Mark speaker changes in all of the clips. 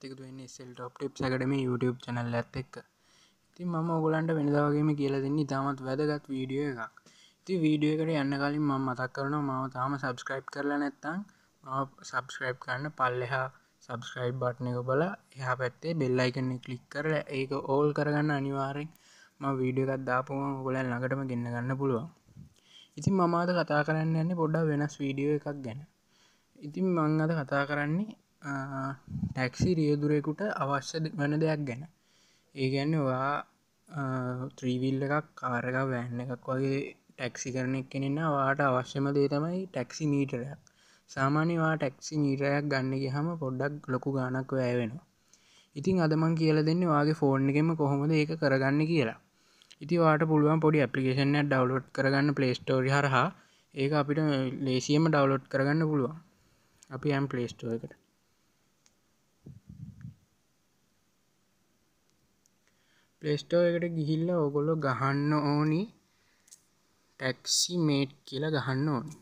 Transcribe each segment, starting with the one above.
Speaker 1: දස්සක වෙන්නේ සෙල් ටප් සකටම YouTube චනල් ඇත් එක්ක ඉති මම ඔගලන්ට වෙනදාවගේම කියල දෙන්නේ තාමත් වැදගත් වීඩියෝ එකක් ති වීඩියෝ එකට යන්න කලින් මම මතක් කරන මව තාම සබස්ක්‍රයිබ් කරලා නැත්තං සබස්ක්‍රයිබ් කරන්න පල්ලෙහා සබස්ක්‍රයිබ් බට්න එක බල එහා පැත්තේ බෙල්ලයිකන්නේ කලික් කරල ඒක ඕල් කරගන්න අනිවාරෙන් ම වීඩියකත් දාපුම ගොලන් ළඟටම ගන්න ගන්න පුළුවන් ඉතින් මමාද කතා කරන්න යන්නේ පොඩ්ඩා වෙනස් වීඩියෝ එකක් ගැන ඉතින් මං අද කතා කරන්නේ ටැක්සි රියදුරෙකුට අවශ්‍ය වන දෙයක් ගැන ඒගැන්නවා ත්‍රීවිල් එකක් කාරක වැන්න එකක් වගේ ටැක්සි කරනෙක් කෙනෙන්න වාට අවශ්‍යම දේ තමයි ටැක්සි මීටරයක් සාමාන්‍යවා ටැක්සි මීටරයක් ගන්නග හම පොඩ්ඩක් ලොකු ගානක් වැෑවෙනවා ඉතින් අදමං කියල දෙන්න වාගේ ෆෝර්න් එකෙම කොහොමද ඒක කරගන්න කියලා ඉතිවාට පුළුවන් පොඩි අපපලිකේෂන ඩවලෝඩ් කරගන්න පලේස්ටෝරි හරහා ඒක අපිට ලේසියම ඩවලෝඩ් කරගන්න පුළුවන් අපි ඇම් පලේස්ටෝ එකට ප්ලේස්ටෝ එකට ගිහිල්ල ඔගොලො ගහන්න ඕනි ටැක්සිමේට් කියලා ගහන්න ඕනි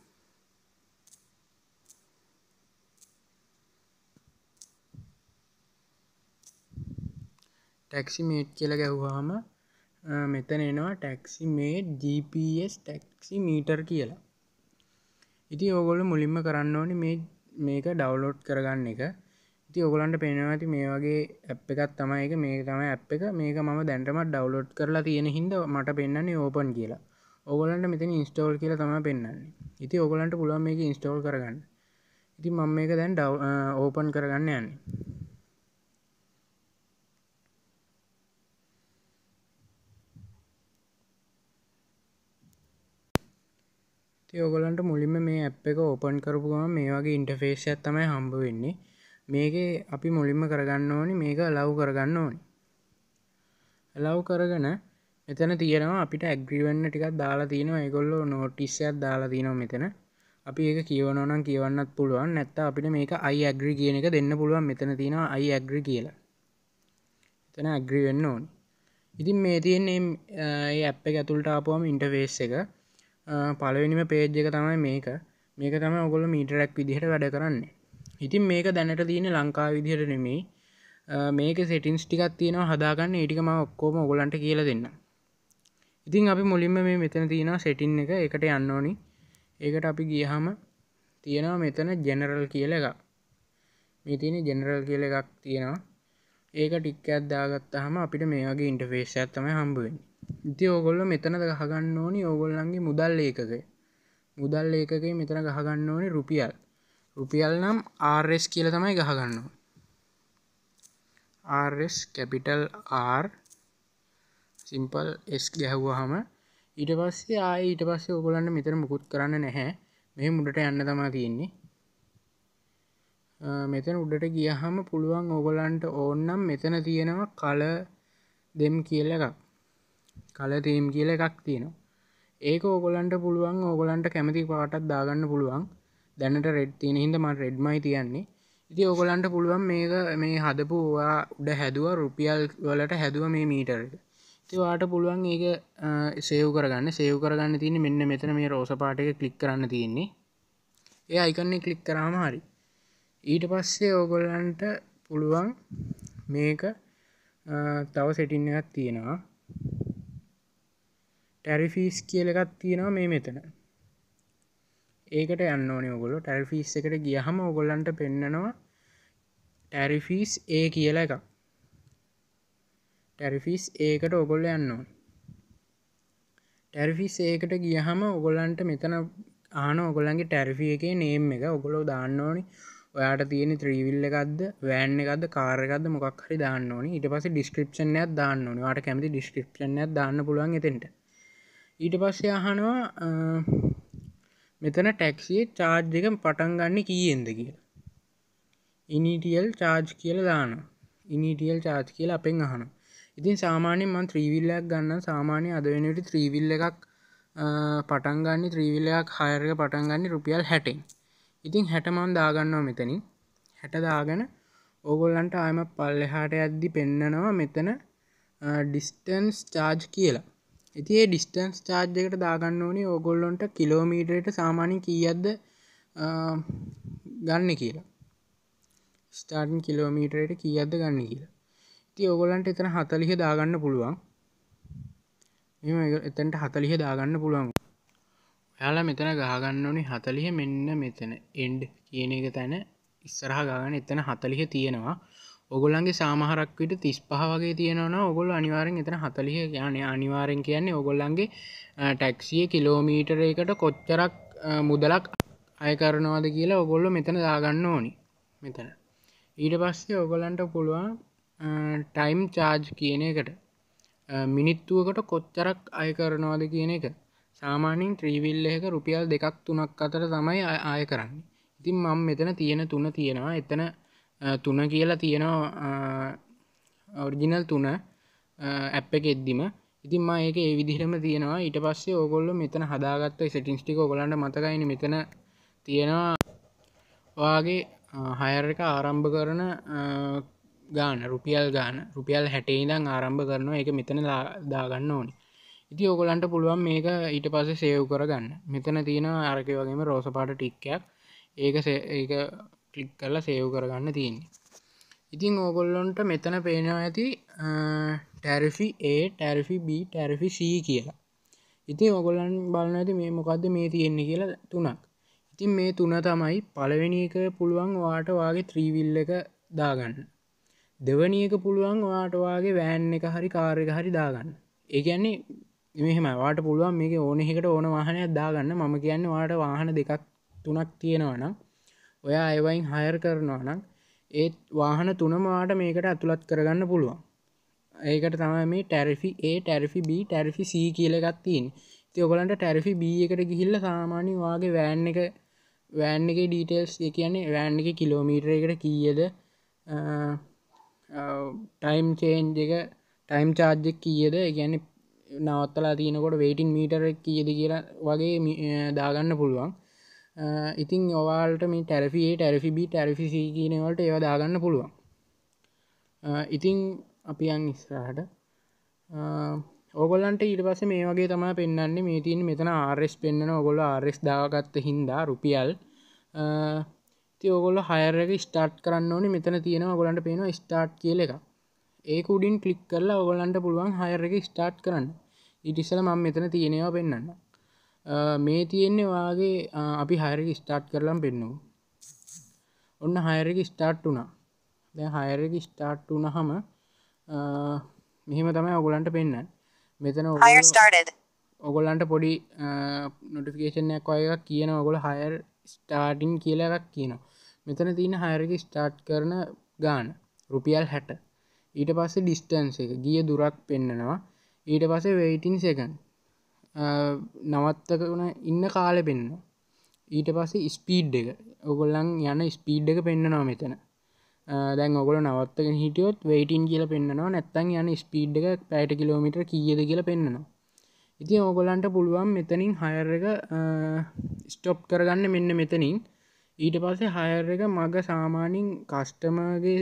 Speaker 1: ටැක්සිමේට් කියලා ගැහුවාම මෙතන එනවා ටැක්සිමේට් GPS ටැක්සි මීටර් කියලා ඉති ඔගොල මුලින්ම කරන්න ඕනි මේක ඩවලෝඩ් කරගන්න එක ති ඔගලන්ට පෙනවති මේ වගේ ඇප් එකත් තමයි එක මේ තම ඇප් එක මේක මම දැන්ටමත් ඩවලෝඩ් කරලා තියෙන හිද මට පෙන්න්නේ ඕපන් කියලා ඔගලන්ට මෙතින් ඉස්ටෝල් කියලා තම පෙන්න්නේ ඉති ඔගලන්ට පුළුවන් මේක ඉස්ටෝල් කරගන්න ඉති මම මේක දැන් ඕපන් කරගන්න යන්න ඔගලන්ට මුලින්ම මේ ඇ් එක ඕපන් කරපුගම මේ වගේ ඉන්ටෆේස් ඇත්තමයි හම්බ වෙන්නේ මේකේ අපි මුලින්ම කරගන්න ඕනි මේක ලව් කරගන්න ඕනි ලව් කරගන එතන තියෙනවා අපිට ඇග්‍රීවන්න ටිකක් දාලා තියෙනවා ඒගොල්ලෝ නෝටිස්සයක් දාලා තියෙනවා මෙතන අපි ඒක කියවනවනම් කියවන්නත් පුළුවන් නැත්ත අපිට මේක අයි ඇග්‍රි කියන එක දෙන්න පුළුවන් මෙතන තියෙනවා අයි ඇග්‍රි කියලා එතන ඇග්‍රි වෙන්න ඕනි ඉතින් මේ තියෙන්නේ ඒ ඇප් එක ඇතුළට ආපුවම ඉන්ටර්ෆේස් එක පළවෙනිම පේජ් එක තමයි මේක මේක තමයි ඔයගොල්ලෝ මීටරයක් විදිහට වැඩ කරන්නේ ඉතින් මේක දැනට තියන ලංකා විදිහට නෙමේ මේක සෙටින්ස් ටිකත් තියෙන හදාගන්න ඒටික ම ඔක්කෝම ඔගොලන්ට කියල දෙන්න ඉතින් අපි මුලින්ම මේ මෙතන තියෙන සෙටින් එක එකට යන්න ඕනි ඒකට අපි ගියහම තියෙනවා මෙතන ජෙනරල් කියල එක මේ තියෙන ජෙනරල් කියල එකක් තියෙනවා ඒක ටික්ක අදදාගත්තහම අපිට මේගේ ඉන්ටෆේස් ඇත්තම හම්බුවෙන් ඉති ඕගොල්ල මෙතන ගහගන්න ඕනි ඕගොල්ලන්ගේ මුදල් ඒකගේ මුදල් ඒකගේ මෙතන ගහගන්න ඕනි රුපියල් රුපියල් නම් ආර්ස් කියල තමයි ගහගන්නවා ආර්ස් කැපිටල් ආර් සිම්පල් එස් ගැහ්වාහම ඊට පස්සේ ආය ඊට පස්සේ ඔගොලන්න මෙතර මුකුත් කරන්න නැහැ මෙ මුඩට යන්න තමා තියෙන්නේ මෙතන උඩට ගියහම පුළුවන් ඕගොලන්ට ඕන්නම් මෙතන තියෙනවා කල දෙම් කියල එකක් කල තීම් කියල එකක් තියෙනවා ඒක ඕගොලන්ට පුළුවන් ඕගොලන්ට කැමති පාටත් දාගන්න පුළුවන් දැනට රෙඩ් තියෙන හිද මට රෙඩ්මයි තියන්නේ ඉති ඔකොලන්ට පුළුවන් මේක මේ හදපුවා උඩ හැදුව රුපියල් වලට හැදුව මේ මීටර් තිවාට පුළුවන් ඒක සේව් කරගන්න සේව් කරගන්න තියන මෙන්න මෙතන මේ රෝස පාටක කලික් කරන්න තියෙන්නේ ඒ අයිකන්නේ කලික් කරාම හරි ඊට පස්සේ ඕගොල්ලන්ට පුළුවන් මේක තව සෙටින්නයක් තියෙනවා ටැරිෆිස් කියල එකත් තියෙනවා මේ මෙතන ඒකට යන්න ඕනේ ඔගොල්ල ටැල්ෆිස් එකට ගියහම ඔගොල්ලන්ට පෙන්නනවා ටැරිෆිස් ඒ කියලා එක ටැරිෆිස් ඒකට ඔගොල්ල යන්න ඕන ටැරිෆිස් ඒකට ගියහම ඔගොල්ලන්ට මෙතන ආන ඔගොල්ලන්ගේ ටැරිෆි එකේ නේම් එක ඔගොලෝ දාන්න ඕනි ඔයාට තියෙන ත්‍රීවිල් එකක්ද වෑන් එකක්ද කාර එකක්ද මොකක් හරි දාන්න ඕනි ඊට පස්සේ ඩිස්ක්‍රිප්ෂන් එකක් දාන්න ඕනි ඔයාට කැමති ඩිස්ක්‍රිප්ෂන් එකක් දාන්න පුළුවන් එතෙන්ට ඊට පස්සේ අහනවා මෙතන ටැක්සිේ චාර්ජ් එක පටන් ගන්න කීයෙන්ද කියලා ඉනිටියල් චාර්ජ් කියලා දාන ඉනිටියල් චාර්ජ් කියලා අපෙන් අහන ඉතින් සාමාන්‍යෙන් මන් ත්‍රීවිල්ලයක් ගන්න සාමාන්‍ය අද වෙනට ත්‍රීවිල්ල එකක් පටන්ගන්න ත්‍රීවිල්ලයක් හයරක පටන්ගන්න රුපියල් හැටෙන් ඉතින් හැටමන් දාගන්නවා මෙතනින් හැට දාගෙන ඕගොල්ලන්ට ආයම පල්ලෙහාට ඇද්දි පෙන්නනවා මෙතන ඩිස්ටන්ස් චාර්ජ් කියලා ඉති ඒ ඩිස්ටන්ස් චාර්ජකට දාගන්න ඕනේ ඕගොල්ලොන්ට කිලෝමීටයට සාමානය කියද්ද ගන්න කියලා ස්ටාර්න් කිලෝමීටයට කියද්ද ගන්න කියලා ඉති ඔගොලන්ට එතන හතලිහ දාගන්න පුළුවන් එම එතැන්ට හතලිහ දාගන්න පුළුවන් යාලා මෙතන ගාගන්න ඕනි හතලිහ මෙන්න මෙතන එන්ඩ් කියන එක තැන ඉස්සරහ ගාගන එතන හතලිහ තියෙනවා ඔගොල්න්ගේ සාමහරක්විට තිස් පහ වගේ තියෙනවන ඔගොල් අනිවාරෙන් එතන හතලිය යන අනිවාරෙන් කියන්නේ ඔගොල්ලන්ගේ ටැක්සිය කිලෝමීටර එකට කොච්චරක් මුදලක් අය කරනවාද කියලා ඔගොල්ලො මෙතන දාගන්න ඕනි මෙතන ඊට පස්සේ ඔගොලන්ට පුළුවන් ටයිම් චාර්ජ් කියන එකට මිනිත්තුවකට කොච්චරක් අය කරනවාද කියන එක සාමානින් ත්‍රීවිල්ල එක රුපියල් දෙකක් තුනක් අතර තමයි ආය කරන්නේ ඉතින් මං මෙතන තියෙන තුන තියෙනවා එතන තුන කියලා තියෙනවා ඔරිජිනල් තුන ඇප් එක එද්දිම ඉතින් මා ඒක ඒ විදිහටම තියෙනවා ඊට පස්සේ ඕගොල්ලෝ මෙතන හදාගත්ත සෙටින්ස් ටික ඔයගලන්ට මතකයිනේ මෙතන තියෙනවා ඔයාගේ හයර් එක ආරම්භ කරන ගාන රුපියල් ගාන රුපියල් 60 ඉඳන් ආරම්භ කරනවා ඒක මෙතන දාගන්න ඕනේ ඉතින් ඕගලන්ට පුළුවන් මේක ඊට පස්සේ සේව් කරගන්න මෙතන තියෙන අරකේ වගේම රෝස පාට ටික්කයක් ඒක ඒක කලික් කල සේව් කරගන්න තියෙන්නේ ඉතිං ඕගොල්ලොන්ට මෙතන පේනවා ඇති ටැරිෆි ඒ ටැරිෆි B ටැරිෆි C කියලා ඉතින් ඔගොල්ලන් බලන ඇති මේ මොකක්ද මේ තියෙන්නේ කියලා තුනක් ඉතින් මේ තුන තමයි පළවෙනි එක පුළුවන් වාට වාගේ ත්‍රීවිල් එක දාගන්න දෙවනි එක පුළුවන් වාට වාගේ වෑන් එක හරි කාර් එක හරි දාගන්න ඒ කියන්නේ මෙහෙම වාට පුළුවන් මේක ඕනෙහිකට ඕන වාහනයක් දාගන්න මම කියන්න වාට වාහන දෙකක් තුනක් තියෙනවනම් ඔයා ඒවයින් හයර් කරනවා නම් ඒත් වාහන තුනමවාට මේකට ඇතුළත් කරගන්න පුළුවන් ඒකට තමයි මේ ටැරිෆි ඒ ටැරිෆි B ටැරිෆි C කියලගත්තින් ති ඔගලන්ට ටැරිෆි B එකට ගිහිල්ල සාමානය වගේ වෑන් එක වෑන් එක ඩීටේල්ස් කියන්නේ වෑන් එක කිලෝමීටර එකට කියද ටයිම් චේන්ජ එක ටයිම් චාර්ජක් කියද ගැන නවත්තලා තියනකොට වේටින් මීටර කියද කියලා වගේ දාගන්න පුළුවන් ඉතින් ඔවාල්ට මේ ටැරෆියේ ටැරෆිබි ටැරෆිසි කියනවට ඒව දාගන්න පුළුවන් ඉතිං අපි අන් ඉස්සරහට ඔගොල්ලන්ට ඊට පස මේ වගේ තම පෙන්න්නේ මේ තින් මෙතන ආරෙස් පෙන්න්න ඔගොල ආරෙස් දාගත්ත හින්දා රුපියල් තියෝගොල හයරක ස්ටාට් කරන්න ඕනේ මෙතන තියෙන ඔගොලන්ට පේනවා ස්ටාට් කියල එක ඒක උඩින් කලික් කරලා ඔගොලන්ට පුළුවන් හයරක ස්ටාට් කරන්න ඉටිසල මං මෙතන තියෙනවා පෙන්න්න මේ තියෙන්නේ වාගේ අපි හයරක ස්ටාර්ට් කරලම් පෙන්නු ඔන්න හයරක ස්ටාර්ට් වුණා දැ හයරක ස්ටාර්ට් වුණ හම මෙහෙම තමයි ඔගොලන්ට පෙන්න්න මෙතන ඔගොල්ලන්ට පොඩි නොටිෆිකේෂනයක් අයක කියන ඔගොල හයර් ස්ටාර්ටින් කියලා එකක් කියනවා මෙතන තියෙන හයරක ස්ටාර්ට් කරන ගාන රුපියල් හැට ඊට පස්සේ ඩිස්ටන්ස එක ගිය දුරක් පෙන්න්නනවා ඊට පසේ වෙයිටන් සකන් නවත්තකන ඉන්න කාල පෙන්න්න ඊට පස්සේ ස්පීඩ් එක ඔගොල්ලන් යන ස්පීඩ් එක පෙන්න්නනවා මෙතන දැන් ඔගොල නවත්තක හිටියොත් වේටන් කියල පෙන්න්නවා නැත්තන් යන ස්පීඩ් එක පැයට කිලෝමිට කියද කියලා පෙන්න්නවා ඉති ඕගොලන්ට පුළුවන් මෙතනින් හයර එක ස්ටොප් කරගන්න මෙන්න මෙතනින් ඊට පස්සේ හයර එක මග සාමානින් කස්ටමගේ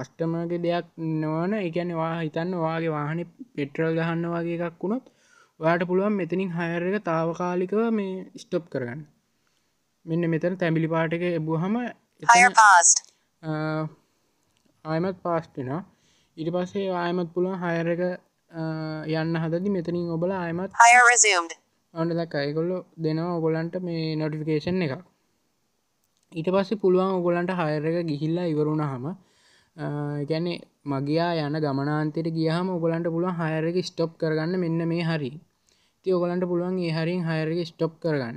Speaker 1: කස්ටමගේ දෙයක් නොවන එකන වා හිතන්න වාගේ වාහන පෙට්‍රල් ගහන්න වගේ එකක් වුණොත් ඔයාට පුළුවන් මෙතනින් හයර එක තාවකාලිකව මේ ස්ටොප් කරගන්න මෙන්න මෙතන තැබිලි පාටක එබ්බහම ආයමත් පාස්ටෙන ඉට පස්සේ ආයමත් පුළුවන් හයර එක යන්න හදදි මෙතනින් ඔබල ආයමත් අන්න දක්කයිගොල්ලො දෙනවා ඔගොලන්ට මේ නොටිෆිකේෂන් එක ඊට පස්සේ පුළුවන් ඔගොලන්ට හයර එක ගිහිල්ලා ඉවරුණ හම ගැනෙ මගයා යන ගමනාන්තයට ගියහම ඔගලන්ට පුළුවන් හයරක ස්ටොප් කරගන්න මෙන්න මේ හරි ති ඔගලන්ට පුළුවන් ඒ හරින් හයරක ස්ටොප් කරගන්න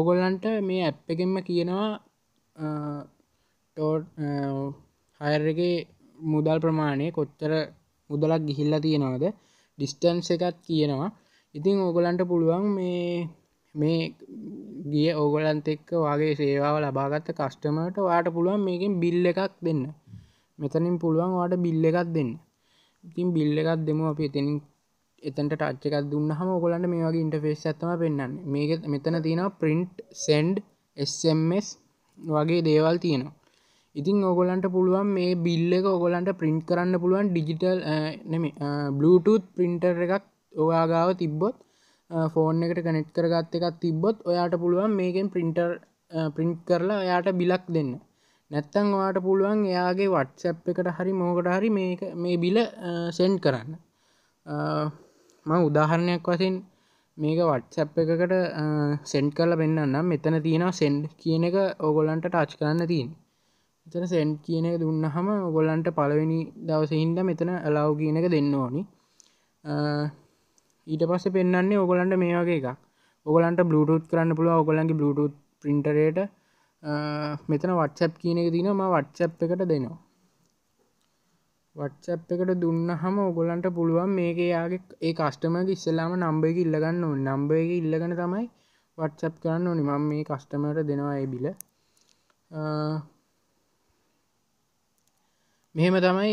Speaker 1: ඔගොල්ලන්ට මේ ඇප් එකෙන්ම කියනවා ටෝට් හයරක මුදල් ප්‍රමාණය කොච්චර මුදලක් ගිහිල්ලා තියෙනවද ඩිස්ටන්ස එකත් කියනවා ඉතින් ඕගලන්ට පුළුවන් මේ මේ ගිය ඕගොලන්ත එක්ක වගේ සේවාව ලබාගත්ත කස්ටමට වාට පුළුවන් මේකින් බිල්ල එකක් දෙන්න මෙතනින් පුළුවන් වාට බිල්ල එකක් දෙන්න ඉතින් බිල්ල එකක් දෙම අප එතනින් එතන්ට ටච්ච එකක් දුන්න හම ඔගොලන්ට මේ වගේ ඉන්ටෆේස් ඇත්තම පෙන්න්න මේක මෙතන තියෙන ප්‍රින්ට් සෙන්ඩ් SMS වගේ දේවල් තියෙනවා ඉතින් ඕගොලන්ට පුළුවන් මේ බිල්ල එක ඔගොලන්ට ප්‍රින්ට් කරන්න පුළුවන් ඩිජිටල් නෙම බලුටත් පින්ටර් එකක් ඔයාගාව තිබ්බොත් ෆෝන් එකට කනෙට් කරගත් එකක් තිබ්බොත් ඔයාට පුළුවන් මේකෙන් පින්ටර් පින්ට් කරලා ඔයාට බිලක් දෙන්න නැත්තං වාට පුළුවන් එයාගේ වට්සැප් එකට හරි මෝකට හරි මේ මේ බිල සෙන්ඩ් කරන්න ම උදාහරණයක් වසින් මේක වට්සැප් එකකට සෙන්ඩ් කරලා පෙන්න්නම් මෙතන තියෙනවා සෙන්ඩ් කියන එක ඕගොලන්ට ටච් කරන්න තියෙන් මෙතන සෙන්ඩ් කියන එක දුන්නහම ඔගොලන්ට පලවෙනි දවසහින්ද මෙතන අලාව් කියන එක දෙන්න ඕනි ඊට පස පෙන්න්නේ ඕගොලන්ට මේ වගේ එකක් ඔගලන්ට බලුටුත් කරන්න පුළුව ඔගොලන්ගේ බලුටුත් පින්ටරයට මෙතන වට්සැප් කියන එක තින ම වට්සැප් එකට දෙනවා වට්සැප් එකට දුන්න හම ඔගොලන්ට පුළුවන් මේක යාගේ ඒ කස්ටමක ඉස්සලාම නම්බය එක ඉල්ලගන්න නම්බ එක ඉල්ලගන තමයි වට්සැප් කරන්න ඕනි මම මේ කස්ටමට දෙනවා එබිල මෙහෙම තමයි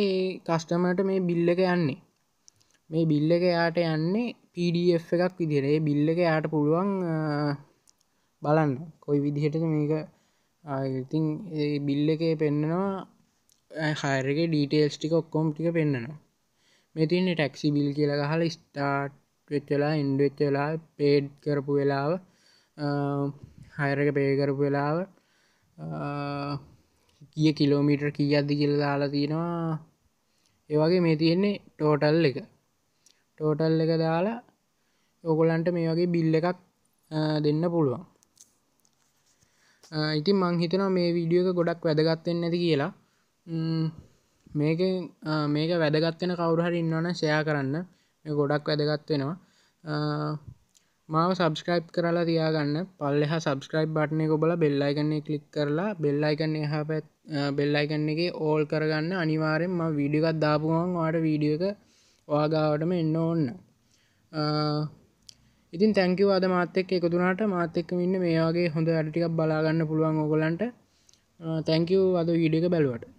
Speaker 1: කස්ටමට මේ බිල්ල එක යන්නේ මේ බිල්ල එක යාට යන්නේ පඩF එකක් විදිරේ බිල්ල එක යට පුළුවන් බලන්න කොයි විදිහටද මේක ඉතින් බිල්ල එක පෙන්න්නනවා හරක ඩීටේල්ස් ටික ඔක්කොම් ටික පෙන්න්නනවා මෙතින්න ටැක්සි බිල් කියලග හල ස්ටාට්වෙච්චලා ඉන්ඩවෙච්චලා පේඩ් කරපු වෙලාව හයරක පේකරපු වෙලාව කිය කිලෝමීටර් කිය අද්දි කියල දාලා තියෙනවා ඒවගේ මේ තියෙන්නේ ටෝටල් එක ටෝටල් එක දාලා ඕගොලන්ට මේ වගේ බිල්ල එකක් දෙන්න පුළුවන් ඉති මං හිතනවා මේ විඩිය එක ගොඩක් වැදගත්වෙන්න ඇති කියලා මේක මේක වැදගත්වෙන කවුරුහරි ඉන්නවන ෂයා කරන්න ගොඩක් වැදගත්වෙනවා මාව සබස්ක්‍රයිබ් කරලා තියාගන්න පල්ලෙ හා සබස්ක්‍රයිබ් බට්නය කොබල බෙල්ලයිගන්නේ කලික් කරලා බෙල්ලයිගන්නේ හ පැත් බෙල්ලයිගන්න එක ඕල් කරගන්න අනිවාරෙන් ම විඩිගත් දාපුුවන් වාට වීඩියක වාගාවටම එන්න ඕන්න ඉතින් තැංකව අද මාතෙක් එකතුනාට මාතෙක්ක ඉන්න මේයාගේ හොඳ අඩටිකක් බලාගන්න පුළුවන් ඕගොලන්ට තැංකව අද විඩියක බැලුවට